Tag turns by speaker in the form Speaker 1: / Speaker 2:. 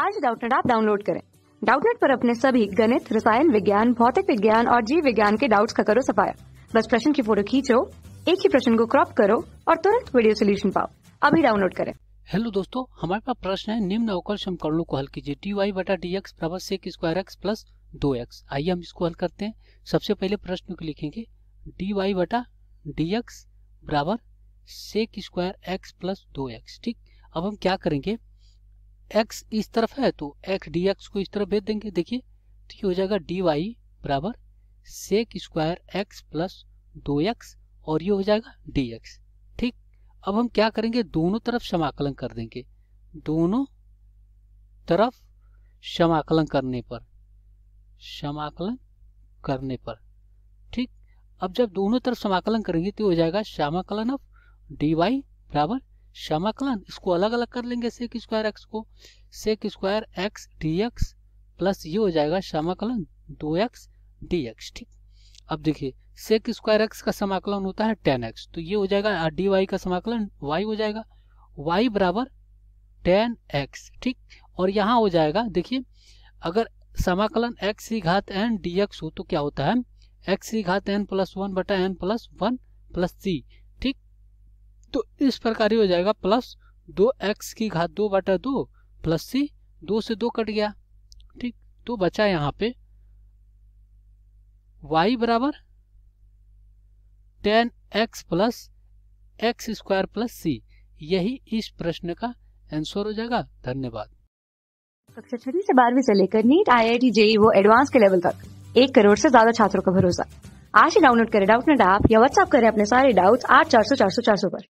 Speaker 1: आज डाउटनेट आप डाउनलोड करें डाउटनेट पर अपने सभी गणित रसायन विज्ञान भौतिक विज्ञान और जीव विज्ञान के डाउट्स का करो सफाया बस प्रश्न की फोटो खींचो एक ही प्रश्न को क्रॉप करो और तुरंत वीडियो सोल्यूशन पाओ अभी डाउनलोड करें
Speaker 2: हेलो दोस्तों हमारे पास प्रश्न है निम्न अवकल समीकरणों को हल कीजिए डी वाई बटा डी एक्स बराबर सेक स्क्वायर एक्स प्लस दो एक्स आइए हम इसको हल करते हैं सबसे पहले प्रश्न को लिखेंगे डी वाई बटा डी एक्स बराबर सेक स्क्वायर एक्स प्लस दो एक्स ठीक अब हम क्या करेंगे एक्स इस तरफ है तो एक्स डी एक्स को इस तरफ भेज देंगे देखिए तो ये हो जाएगा डी वाई बराबर सेक स्क्वायर एक्स प्लस दो एक्स और ये हो जाएगा डी एक्स ठीक अब हम क्या करेंगे दोनों तरफ समाकलन कर देंगे दोनों तरफ समाकलन करने पर समाकलन करने पर ठीक अब जब दोनों तरफ समाकलन करेंगे तो हो जाएगा समाकलन ऑफ डी वाई बराबर समाकलन इसको अलग अलग कर लेंगे सेक स्क्वायर एक्स को sec square X D X plus ये हो जाएगा समाकलन दो एक्स डी एक्स ठीक अब देखिए सेक स्क्वायर एक्स का समाकलन होता है टेन एक्स तो ये हो जाएगा डी वाई का समाकलन वाई हो जाएगा वाई बराबर टेन एक्स ठीक और यहाँ हो जाएगा देखिए अगर समाकलन एक्स की घात एन डी एक्स हो तो क्या होता है एक्स की घात एन प्लस वन बटा N plus one plus C तो इस प्रकार हो जाएगा प्लस दो एक्स की घात दो बटा दो प्लस सी दो से दो कट गया ठीक तो बचा यहाँ पे y बराबर ten X plus X square plus C यही इस प्रश्न का आंसर हो जाएगा धन्यवाद
Speaker 1: कक्षा छठी से बारहवीं से लेकर NEET I I T JEE वो एडवांस के लेवल तक एक करोड़ से ज्यादा छात्रों का भरोसा आज ही डाउनलोड करें डाउट नेट ऐप या व्हाट्सएप करें अपने सारे डाउट्स आठ चार सौ चार सौ चार सौ पर